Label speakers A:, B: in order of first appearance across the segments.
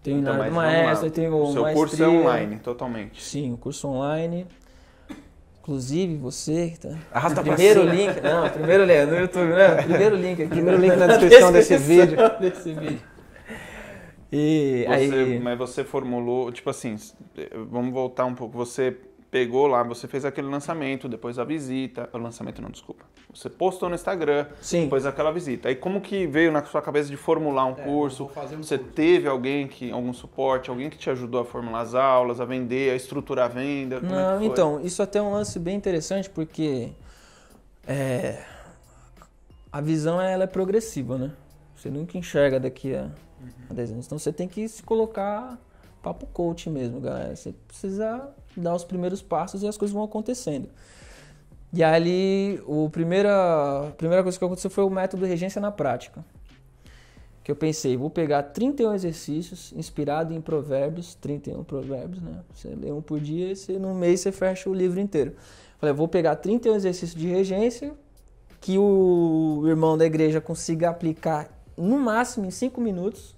A: Então, tem o então, Leonardo Maestro, tem o Seu Maestria. curso é online, totalmente. Sim, o curso online. Inclusive, você que tá. Arrasta primeiro passando. link. Não, primeiro link no YouTube, né? Primeiro link aqui. Primeiro né? link na descrição, desse vídeo. Desse vídeo.
B: E você, aí... Mas você formulou, tipo assim, eh, vamos voltar um pouco. Você pegou lá, você fez aquele lançamento, depois a visita, o lançamento não, desculpa. Você postou no Instagram, Sim. depois aquela visita. Aí como que veio na sua cabeça de formular um é, curso? Um você curso. teve alguém que algum suporte, alguém que te ajudou a formular as aulas, a vender, a estruturar a venda? Como é não, é então
A: isso é até é um lance bem interessante porque é, a visão ela é progressiva, né? Você nunca enxerga daqui a, uhum. a 10 anos. Então você tem que se colocar papo coach mesmo, galera. Você precisa dar os primeiros passos e as coisas vão acontecendo. E ali, o primeira, a primeira coisa que aconteceu foi o método regência na prática. Que eu pensei, vou pegar 31 exercícios inspirado em provérbios, 31 provérbios, né? Você lê um por dia e no mês você fecha o livro inteiro. Falei, vou pegar 31 exercícios de regência que o irmão da igreja consiga aplicar no máximo em 5 minutos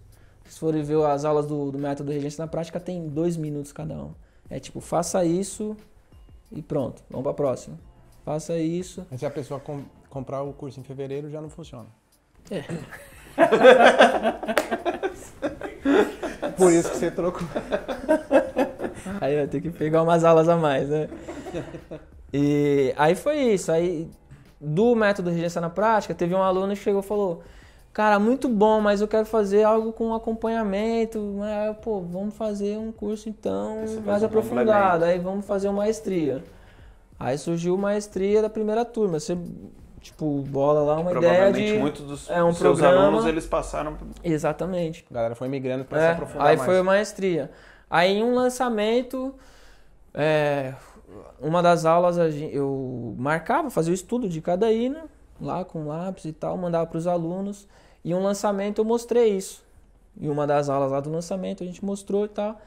A: se forem ver as aulas do, do método Regência na Prática, tem dois minutos cada uma. É tipo, faça isso
C: e pronto, vamos para a próxima. Faça isso. Mas se a pessoa com, comprar o curso em fevereiro, já não funciona. É.
A: Por isso que você trocou. Aí vai ter que pegar umas aulas a mais, né? E aí foi isso. Aí do método de regência na prática, teve um aluno que chegou e falou: cara, muito bom, mas eu quero fazer algo com acompanhamento. Né? Pô, vamos fazer um curso então Esse mais aprofundado. Aí vamos fazer uma maestria. Aí surgiu maestria da primeira turma. Você, tipo, bola lá uma ideia de... muitos dos é um seus programa. alunos, eles passaram... Exatamente. A galera foi migrando para é, se aprofundar aí mais. Aí foi maestria. Aí em um lançamento, é, uma das aulas eu marcava, fazia o estudo de cada hino lá com lápis e tal, mandava para os alunos. E um lançamento eu mostrei isso. E uma das aulas lá do lançamento a gente mostrou e tal.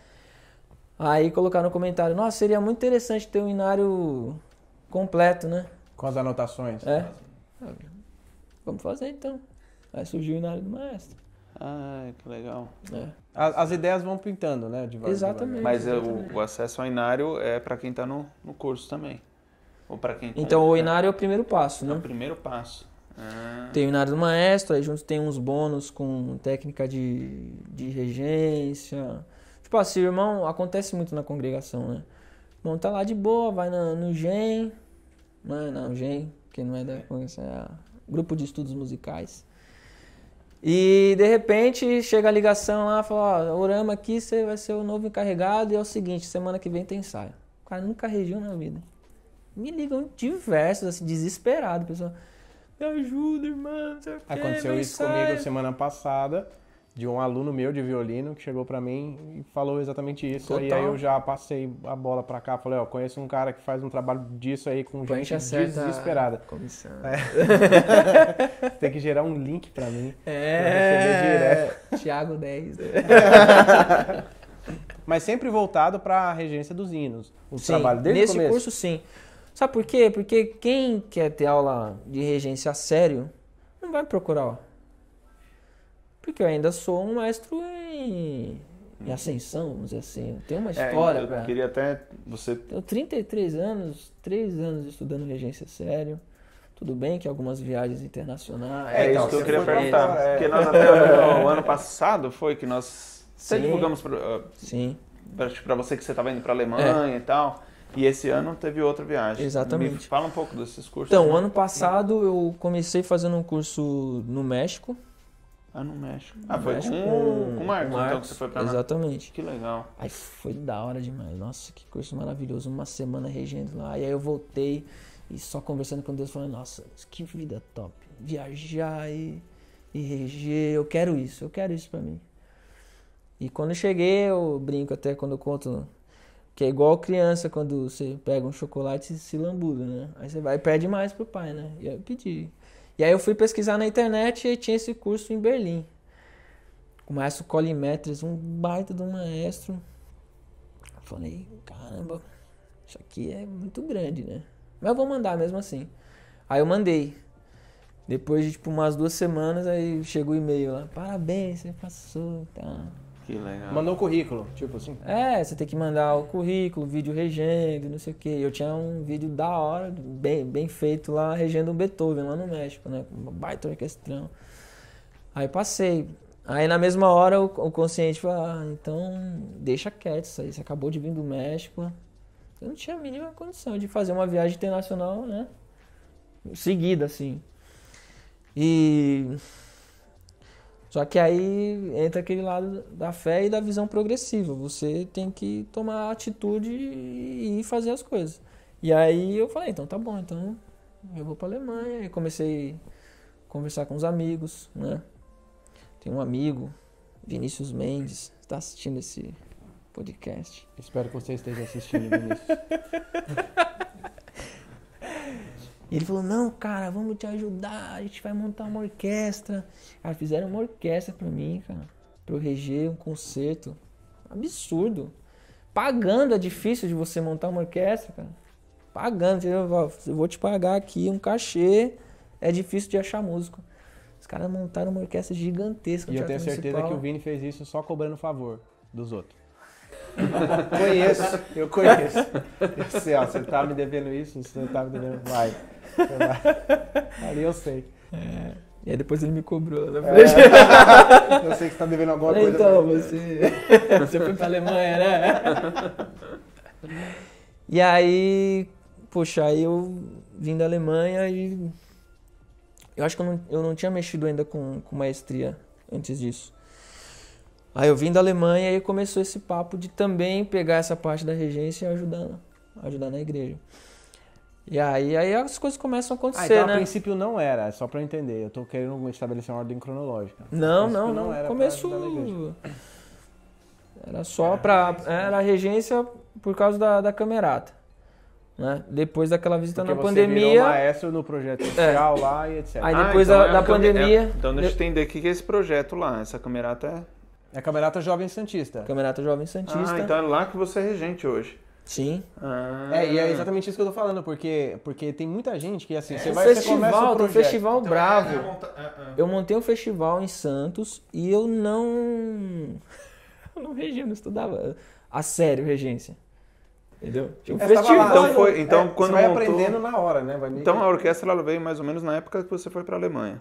A: Aí colocaram no comentário: Nossa, seria muito interessante ter um inário completo, né? Com as anotações. É. Vamos fazer então. Aí surgiu o inário do maestro. Ah, que legal. É.
B: As, as, ideias vão pintando, né? exatamente. Mas é, exatamente. O, o, acesso ao inário é para quem está no, no curso também. Ou para quem Então compra. o inário é o primeiro passo, né? É o né? primeiro passo. Ah. Tem o
A: inário do maestro, aí junto tem uns bônus com técnica de, de regência. Tipo assim, irmão, acontece muito na congregação, né? Irmão tá lá de boa, vai no GEM. Não, né? não, GEM, que não é da congregação, é grupo de estudos musicais. E de repente chega a ligação lá, fala, ó, Orama aqui, você vai ser o novo encarregado e é o seguinte, semana que vem tem ensaio. O cara nunca regiu na vida me ligam
C: diversos, assim, desesperado, pessoal.
A: Me ajuda,
C: irmão. Aconteceu isso comigo semana passada, de um aluno meu de violino que chegou para mim e falou exatamente isso. Total. E aí eu já passei a bola para cá, falei, ó, oh, conheço um cara que faz um trabalho disso aí com gente desesperada. Comissão. É. Tem que gerar um link para mim. É. Tiago 10. Né? Mas sempre voltado para a regência dos hinos. O sim, trabalho desde Nesse começo. curso, sim. Sabe por quê? Porque quem quer ter aula de regência a sério
A: não vai procurar. Porque eu ainda sou um mestre em, em ascensão, vamos dizer assim. Tem uma história. É, eu queria
B: até você.
A: Tenho 33 anos, 3 anos estudando regência a sério. Tudo bem que algumas viagens internacionais. É, isso que eu queria perguntar. É. Porque nós até o ano
B: passado foi que nós. Sim, divulgamos. Ah, pra, sim. Tipo, para você que você estava indo para a é. Alemanha é. e tal. E esse ano teve outra viagem. Exatamente. Me fala um pouco desses cursos. Então, né? ano passado
A: eu comecei fazendo um curso no México. Ah, no México. Ah, no foi México, com, com o Marcos, Marcos, então, que você foi pra lá. Exatamente. Que legal. Aí foi da hora demais. Nossa, que curso maravilhoso. Uma semana regendo lá. E aí eu voltei e só conversando com Deus, falando, nossa, que vida top. Viajar e, e reger, eu quero isso, eu quero isso pra mim. E quando eu cheguei, eu brinco até quando eu conto que é igual criança, quando você pega um chocolate e se lambuda, né? Aí você vai e pede mais pro pai, né? E eu pedi. E aí eu fui pesquisar na internet e tinha esse curso em Berlim. Com o maestro Colimetres, um baita do maestro. falei, caramba, isso aqui é muito grande, né? Mas eu vou mandar mesmo assim. Aí eu mandei. Depois de tipo umas duas semanas, aí chegou o e-mail lá, parabéns, você passou, tá? Que legal. Mandou
C: o currículo, tipo assim?
A: É, você tem que mandar o currículo, vídeo regendo, não sei o quê. Eu tinha um vídeo da hora, bem, bem feito lá, regendo um Beethoven, lá no México, né? Um baita orquestrão. Aí passei. Aí na mesma hora o, o consciente falou, ah, então deixa quieto isso aí, você acabou de vir do México. Eu não tinha a mínima condição de fazer uma viagem internacional, né? Seguida, assim. E só que aí entra aquele lado da fé e da visão progressiva. Você tem que tomar atitude e fazer as coisas. E aí eu falei, então tá bom, então eu vou para Alemanha. E comecei a conversar com os amigos, né? Tem um amigo, Vinícius Mendes, está assistindo esse podcast.
C: Espero que você esteja
A: assistindo, Vinícius. E ele falou: Não, cara, vamos te ajudar, a gente vai montar uma orquestra. Aí fizeram uma orquestra pra mim, cara, eu reger um concerto. Absurdo. Pagando é difícil de você montar uma orquestra, cara. Pagando, Eu vou te pagar aqui um cachê, é difícil de achar músico. Os caras montaram uma orquestra gigantesca. E eu tenho municipal. certeza que o
C: Vini fez isso só cobrando favor dos outros. conheço, eu conheço. Eu sei, ó, você tá me devendo isso, você não tá me devendo. Vai. Ali eu sei. É. E aí depois ele me cobrou. Né? É, eu sei que você tá devendo alguma coisa. Então, você,
A: você foi pra Alemanha, né? E aí, poxa, aí eu vim da Alemanha e eu acho que eu não, eu não tinha mexido ainda com, com maestria antes disso. Aí eu vim da Alemanha e começou esse papo de também pegar essa parte da regência e ajudar, ajudar na
C: igreja. E aí, aí as coisas começam a ah, acontecer, ah, então, né? a princípio não era, é só para eu entender. Eu tô querendo estabelecer uma ordem cronológica. Não,
A: não, não, não. Era Começo... Era só para ah, é, Era a é. regência por causa da, da camerata.
C: Né? Depois daquela visita na na você pandemia. Virou maestro no projeto
B: social é. lá e etc. Aí ah, depois ah, então da, é da pandemia. É, então deixa eu entender o que é esse projeto lá. Essa camerata é. É
C: a Camerata Jovem Santista. Camerata Jovem Santista. Ah, então
B: é lá que você é regente hoje. Sim.
C: Ah. É, e é exatamente isso que eu tô falando, porque, porque tem muita gente que assim, é, você vai festival, você tem um festival então, é, bravo.
A: É, é, é Eu montei um festival em Santos e eu não eu não regia, não estudava a sério regência. Entendeu? Tinha um festival. Então foi, então é, quando
B: você vai montou... aprendendo na hora, né? Vai meio... Então a orquestra ela veio mais ou menos na época que você foi para Alemanha.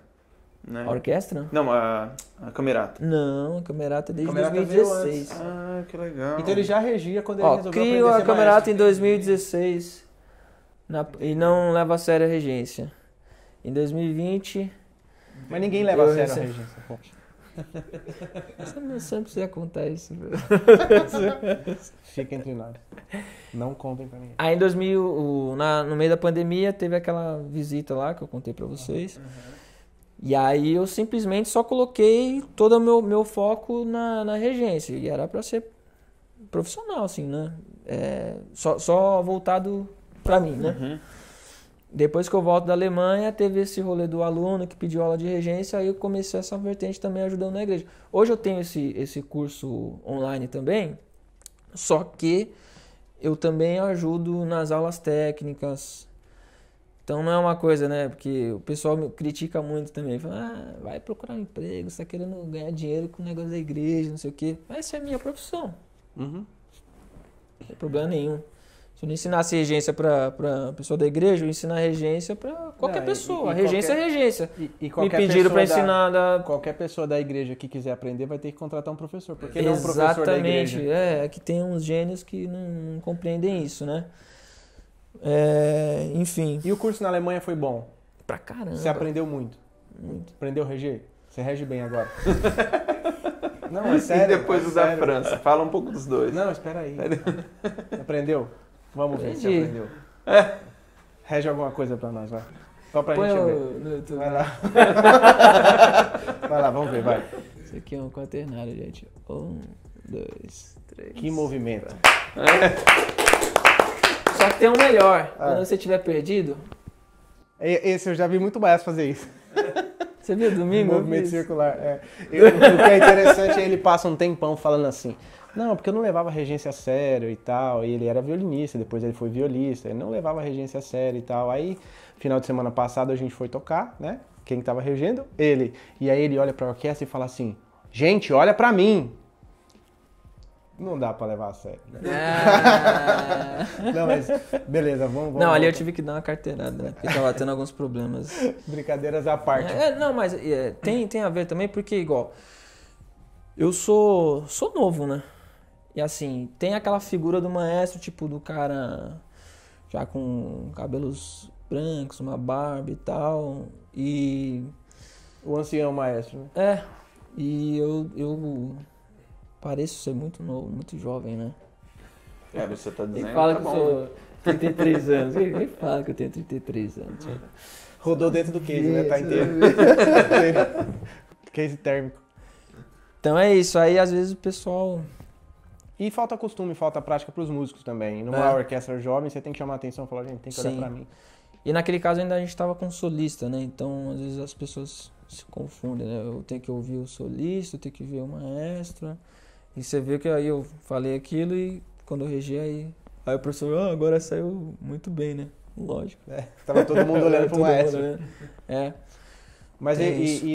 B: Né? A orquestra? Não, a, a Camerata. Não, a Camerata é desde camerata 2016. Ah, que legal. Então ele já regia quando ele Ó, resolveu crio a Camerata
A: em 2016 na, e não leva a sério a regência. Em 2020... Mas ninguém leva a sério a regência,
C: poxa. Você
A: não sempre precisa contar isso.
C: Fica entre nós. Não contem pra mim. Aí em
A: 2000, na, no meio da pandemia, teve aquela visita lá que eu contei pra vocês. Uhum. E aí eu simplesmente só coloquei todo o meu, meu foco na, na regência. E era para ser profissional, assim, né? É, só, só voltado para mim, né? Uhum. Depois que eu volto da Alemanha, teve esse rolê do aluno que pediu aula de regência, aí eu comecei essa vertente também ajudando na igreja. Hoje eu tenho esse, esse curso online também, só que eu também ajudo nas aulas técnicas, então não é uma coisa, né? Porque o pessoal me critica muito também. Fala, ah, vai procurar um emprego, você tá querendo ganhar dinheiro com o negócio da igreja, não sei o quê. Mas essa é a minha profissão. Uhum. Não tem problema nenhum. Se eu não ensinasse regência para pessoa da igreja, eu ensinar regência para qualquer não, pessoa. E, e regência é qualquer, é regência. E, e qualquer Me pediram para ensinar.
C: Da, qualquer pessoa da igreja que quiser aprender vai ter que contratar um professor. Porque exatamente, não é um professor da igreja.
A: É, é que tem uns gênios que não, não compreendem isso, né?
C: É, enfim. E o curso na Alemanha foi bom? Pra caramba. Você aprendeu muito? Muito. Aprendeu a reger? Você rege bem agora. Não, é sério. E depois é o da França. Fala um pouco dos dois. Não, espera aí. Aprendeu? Vamos ver se aprendeu. É. Rege alguma coisa pra nós, vai. Só pra Põe gente
A: ver. Vai lá. vai lá, vamos ver, vai.
C: Isso aqui é um quaternário, gente. Um, dois, três. Que movimento. É. Só que tem um melhor. É. Quando você tiver perdido. Esse eu já vi muito mais fazer isso. Você viu domingo? O movimento circular. É. Eu, o que é interessante é ele passa um tempão falando assim. Não, porque eu não levava a regência a sério e tal. E ele era violinista, depois ele foi violista. Ele não levava a regência a sério e tal. Aí, final de semana passado, a gente foi tocar, né? Quem tava regendo? Ele. E aí ele olha pra orquestra e fala assim: Gente, olha pra mim não dá pra levar a sério. Né? É. não, mas
A: beleza, vamos, vamos Não, ali eu tive que dar uma carteirada, né? Porque tava tendo alguns problemas.
C: Brincadeiras à parte.
A: É, não, mas é, tem, tem a ver também, porque igual. Eu sou, sou novo, né? E assim, tem aquela figura do maestro, tipo, do cara já com cabelos brancos, uma barba e tal. E.
C: O ancião maestro, né?
A: É. E eu, eu pareço ser muito novo, muito jovem, né?
C: É, você tá dizendo. Ele fala tá que bom. eu sou 33 anos. Ele
A: fala que eu tenho 33 anos. Rodou dentro do case, né? Tá inteiro.
C: case térmico. Então é isso. Aí às vezes o pessoal. E falta costume, falta prática para os músicos também. Numa é. orquestra jovem, você tem que chamar a atenção e falar, gente, tem que olhar Sim. pra mim. E naquele caso ainda a gente estava com solista, né? Então às vezes as
A: pessoas se confundem, né? Eu tenho que ouvir o solista, eu tenho que ver o maestro. E você vê que aí eu falei aquilo e quando eu regi, aí, aí o professor, ah, agora saiu
B: muito bem, né? Lógico. É, tava todo mundo olhando pro maestro. Mundo, né? É. Mas é e,